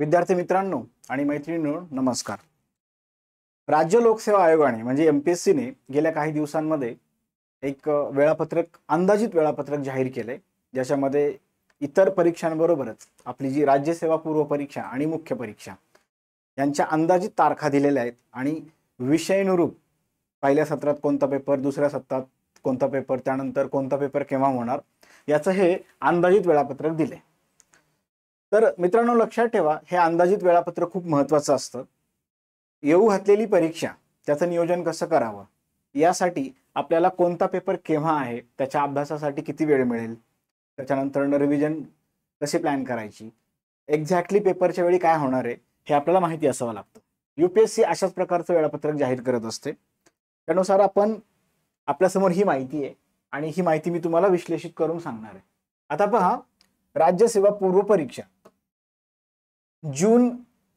विद्यार्थी मित्रांनो आणि मैत्रिणींनो नमस्कार राज्य लोकसेवा आयोगाने म्हणजे एम पी एस सीने गेल्या काही दिवसांमध्ये एक वेळापत्रक अंदाजित वेळापत्रक जाहीर केले ज्याच्यामध्ये इतर परीक्षांबरोबरच आपली जी राज्यसेवा पूर्व परीक्षा आणि मुख्य परीक्षा यांच्या अंदाजित तारखा दिलेल्या आहेत आणि विषयानुरूप पहिल्या सत्रात कोणता पेपर दुसऱ्या सत्रात कोणता पेपर त्यानंतर कोणता पेपर केव्हा होणार याचं हे अंदाजित वेळापत्रक दिले तर मित्रांनो लक्षात ठेवा हे अंदाजित वेळापत्रक खूप महत्त्वाचं असतं येऊ घातलेली परीक्षा त्याचं नियोजन कसं करावं यासाठी आपल्याला कोणता पेपर केव्हा आहे त्याच्या अभ्यासासाठी किती वेळ मिळेल त्याच्यानंतर रिव्हिजन कसे प्लॅन करायची एक्झॅक्टली पेपरच्या वेळी काय होणार आहे हे आपल्याला माहिती असावं लागतं यू पी एस सी अशाच प्रकारचं वेळापत्रक जाहीर करत असते त्यानुसार आपण आपल्यासमोर ही माहिती आहे आणि ही माहिती मी तुम्हाला विश्लेषित करून सांगणार आहे आता पहा राज्यसेवा पूर्व परीक्षा जून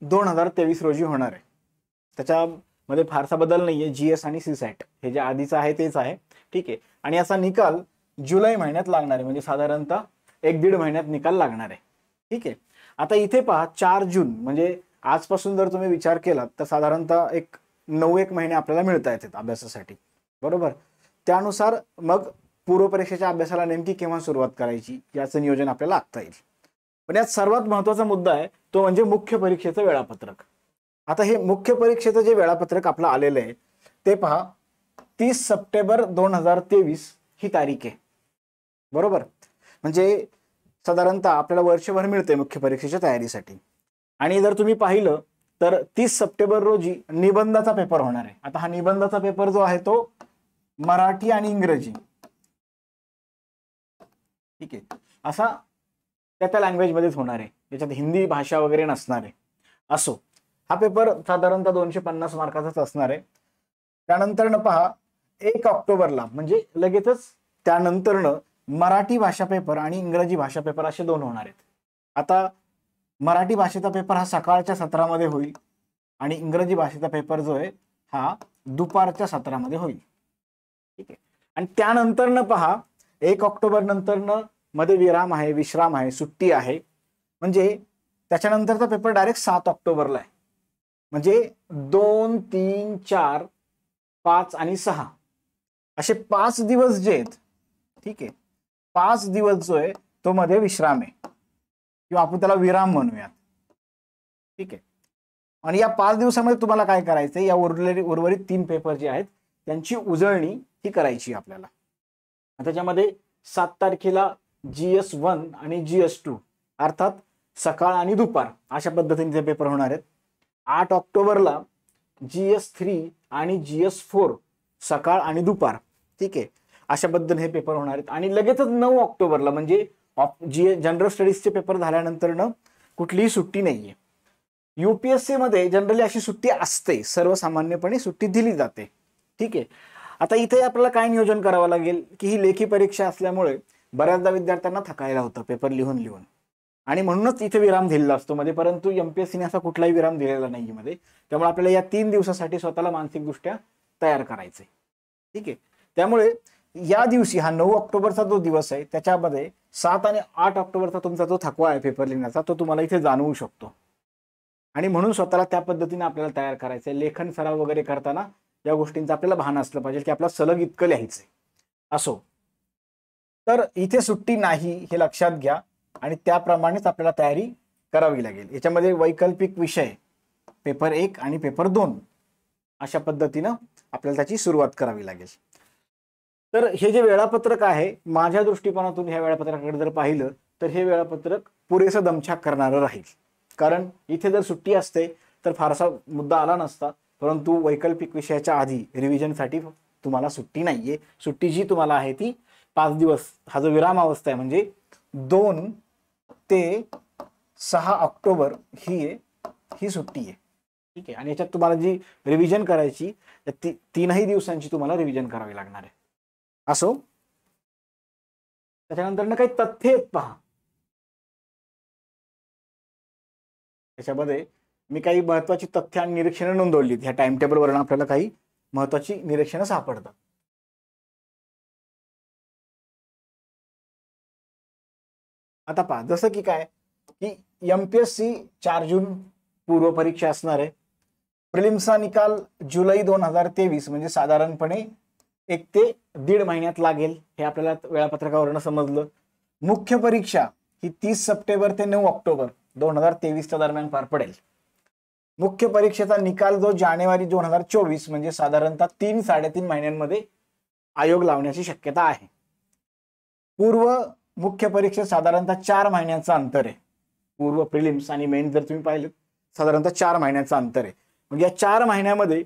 दोन हजार तेवीस रोजी होणार आहे त्याच्यामध्ये फारसा बदल नाही आहे जी एस आणि सी सॅट हे जे आधीचं आहे तेच आहे ठीक आहे आणि असा निकाल जुलै महिन्यात लागणार आहे म्हणजे साधारणतः एक दीड महिन्यात निकाल लागणार आहे ठीक आहे आता इथे पहा चार जून म्हणजे आजपासून जर तुम्ही विचार केलात तर साधारणतः एक नऊ एक महिने आपल्याला मिळता आहेत अभ्यासासाठी बरोबर त्यानुसार मग पूर्वपरीक्षेच्या अभ्यासाला नेमकी केव्हा सुरुवात करायची याचं नियोजन आपल्याला आखता येईल पण यात सर्वात महत्वाचा मुद्दा आहे तो म्हणजे मुख्य परीक्षेचं वेळापत्रक आता हे मुख्य परीक्षेचं जे वेळापत्रक आपलं आलेलं आहे ते पहा तीस सप्टेंबर दोन हजार तेवीस ही तारीख आहे बरोबर म्हणजे साधारणतः आपल्याला वर्षभर मिळते मुख्य परीक्षेच्या तयारीसाठी आणि जर तुम्ही पाहिलं तर तीस सप्टेंबर रोजी निबंधाचा पेपर होणार आहे आता हा निबंधाचा पेपर जो आहे तो मराठी आणि इंग्रजी ठीक आहे असा त्या त्या लँग्वेजमध्येच होणार आहे त्याच्यात हिंदी भाषा वगैरे नसणार आहे असो हा पेपर साधारणतः दोनशे पन्नास मार्काचाच असणार आहे त्यानंतरनं पहा एक ऑक्टोबरला म्हणजे लगेचच त्यानंतरनं मराठी भाषा पेपर आणि इंग्रजी भाषा पेपर असे दोन होणार आहेत आता मराठी भाषेचा पेपर हा सकाळच्या सत्रामध्ये होईल आणि इंग्रजी भाषेचा पेपर जो आहे हा दुपारच्या सत्रामध्ये होईल ठीक आहे आणि त्यानंतरनं पहा एक ऑक्टोबर नंतरनं मध्ये विराम आहे विश्राम आहे सुट्टी आहे म्हणजे त्याच्यानंतरचा पेपर डायरेक्ट सात ऑक्टोबरला आहे म्हणजे दोन तीन चार पाच आणि सहा असे पाच दिवस जे आहेत ठीक आहे पाच दिवस जो आहे तो मध्ये विश्राम आहे किंवा आपण त्याला विराम म्हणूयात ठीक आहे आणि या पाच दिवसामध्ये तुम्हाला काय करायचंय या उर्वरित उर्वरित तीन पेपर जे आहेत त्यांची उजळणी ही करायची आपल्याला त्याच्यामध्ये सात तारखेला जी एस वन आणि जी एस टू अर्थात सकाळ आणि दुपार अशा पद्धतीने ते पेपर होणार आहेत आठ ऑक्टोबरला जी एस थ्री आणि जी एस फोर सकाळ आणि दुपार ठीक आहे अशा पद्धतीने हे पेपर होणार आहेत आणि लगेचच नऊ ऑक्टोबरला म्हणजे ऑप जी जनरल स्टडीजचे पेपर झाल्यानंतर न कुठलीही सुट्टी नाहीये आहे मध्ये जनरली अशी सुट्टी असते सर्वसामान्यपणे सुट्टी दिली जाते ठीक आहे आता इथे आपल्याला काय नियोजन करावं लागेल की ही लेखी परीक्षा असल्यामुळे बऱ्याचदा विद्यार्थ्यांना थकायला होतं पेपर लिहून लिहून आणि म्हणूनच इथे विराम दिलेला असतो मध्ये परंतु एम पी एस सीने असा कुठलाही विराम दिलेला नाही मध्ये त्यामुळे आपल्याला या तीन दिवसासाठी स्वतःला मानसिकदृष्ट्या तयार करायचंय ठीक आहे त्यामुळे या दिवशी हा नऊ ऑक्टोबरचा जो दिवस आहे त्याच्यामध्ये सात आणि आठ ऑक्टोबरचा तुमचा जो थकवा आहे पेपर लिहिण्याचा तो तुम्हाला इथे जाणवू शकतो आणि म्हणून स्वतःला त्या पद्धतीने आपल्याला तयार करायचंय लेखन सराव वगैरे करताना या गोष्टींचं आपल्याला भान असलं पाहिजे की आपला सलग इतकं लिहायचंय असो तर इथे सुट्टी नाही हे लक्षात घ्या आणि त्याप्रमाणेच आपल्याला तयारी करावी लागेल याच्यामध्ये वैकल्पिक विषय पेपर एक आणि पेपर दोन अशा पद्धतीनं आपल्याला त्याची सुरुवात करावी लागेल तर हे जे वेळापत्रक आहे माझ्या दृष्टिकोनातून ह्या वेळापत्रकाकडे जर पाहिलं तर हे वेळापत्रक पुरेसं दमछाक करणारं राहील कारण इथे जर सुट्टी असते तर फारसा मुद्दा आला नसता परंतु वैकल्पिक विषयाच्या आधी रिव्हिजनसाठी तुम्हाला सुट्टी नाहीये सुट्टी जी तुम्हाला आहे ती पाच दिवस हा जो विराम अवस्था आहे म्हणजे दोन ते सहा ऑक्टोबर ही आहे ही सुट्टी आहे ठीक आहे आणि याच्यात तुम्हाला जी रिव्हिजन करायची ती तीनही दिवसांची तुम्हाला रिव्हिजन करावी लागणार आहे असो त्याच्यानंतर काही तथ्य आहेत पहा त्याच्यामध्ये मी काही महत्वाची तथ्य आणि निरीक्षणं नोंदवली ह्या टाइम टेबल वरून आपल्याला काही महत्वाची निरीक्षणं सापडतात आता पहा जसं की काय की एम पी एस सी चार जून पूर्व परीक्षा असणार आहे प्रिलिम्सचा निकाल जुलै दोन हजार तेवीस म्हणजे साधारणपणे एक ते दीड महिन्यात लागेल हे आपल्याला वेळापत्रकावरनं समजलं मुख्य परीक्षा ही तीस सप्टेंबर ते नऊ ऑक्टोबर दोन हजार तेवीसच्या दरम्यान पार पडेल मुख्य परीक्षेचा निकाल जो जानेवारी दोन हजार चोवीस म्हणजे साधारणतः तीन साडेतीन महिन्यांमध्ये आयोग लावण्याची शक्यता आहे पूर्व मुख्य परीक्षेत साधारणतः चार महिन्यांचं अंतर आहे पूर्व प्रिलिम्स आणि मेन जर तुम्ही पाहिलं साधारणतः चार महिन्यांचं अंतर आहे म्हणजे या चार महिन्यामध्ये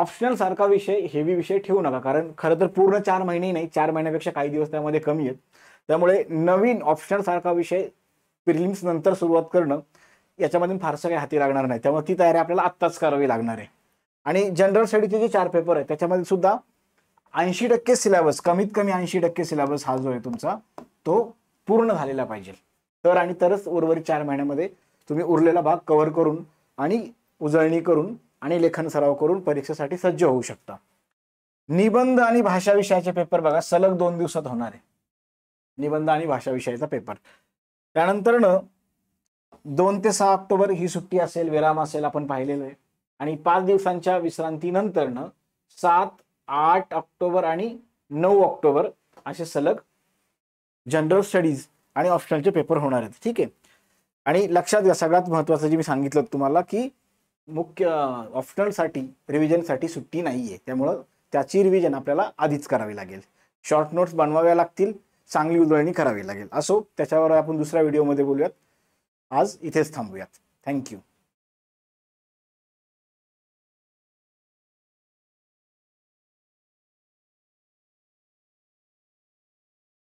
ऑप्शनल सारखा विषय हेवी विषय ठेवू नका कारण खरं तर पूर्ण चार महिने नाही चार महिन्यापेक्षा काही दिवस त्यामध्ये कमी आहेत त्यामुळे नवीन ऑप्शनल सारखा विषय प्रिलिम्स नंतर सुरुवात करणं याच्यामधून फारसं काही हाती लागणार नाही त्यामुळे ती तयारी आपल्याला आत्ताच करावी लागणार आहे आणि जनरल स्टडीचे जे चार पेपर आहेत त्याच्यामध्ये सुद्धा ऐंशी टक्के सिलेबस कमीत कमी ऐंशी टक्के सिलेबस हा जो आहे तुमचा तो पूर्ण झालेला पाहिजे तर आणि तरच उर्वरित चार महिन्यामध्ये तुम्ही उरलेला भाग कव्हर करून आणि उजळणी करून आणि लेखन सराव करून परीक्षेसाठी सज्ज होऊ शकता निबंध आणि भाषा विषयाचे पेपर बघा सलग दोन दिवसात होणार आहे निबंध आणि भाषा विषयाचा पेपर त्यानंतरनं दोन ते सहा ऑक्टोबर ही सुट्टी असेल विराम असेल आपण पाहिलेलं आहे आणि पाच दिवसांच्या विश्रांतीनंतरनं सात आठ ऑक्टोबर आणि नऊ ऑक्टोबर असे सलग जनरल स्टडीज आणि ऑप्शनलचे पेपर होणार आहेत ठीक आहे आणि लक्षात घ्या सगळ्यात महत्त्वाचं जे मी सांगितलं तुम्हाला की मुख्य ऑप्शनलसाठी रिव्हिजनसाठी सुट्टी नाही आहे त्यामुळं त्याची रिव्हिजन आपल्याला आधीच करावी लागेल शॉर्ट नोट्स बनवाव्या लागतील चांगली उजळणी करावी लागेल असो त्याच्यावर आपण दुसऱ्या व्हिडिओमध्ये बोलूयात आज इथेच थांबूयात थँक्यू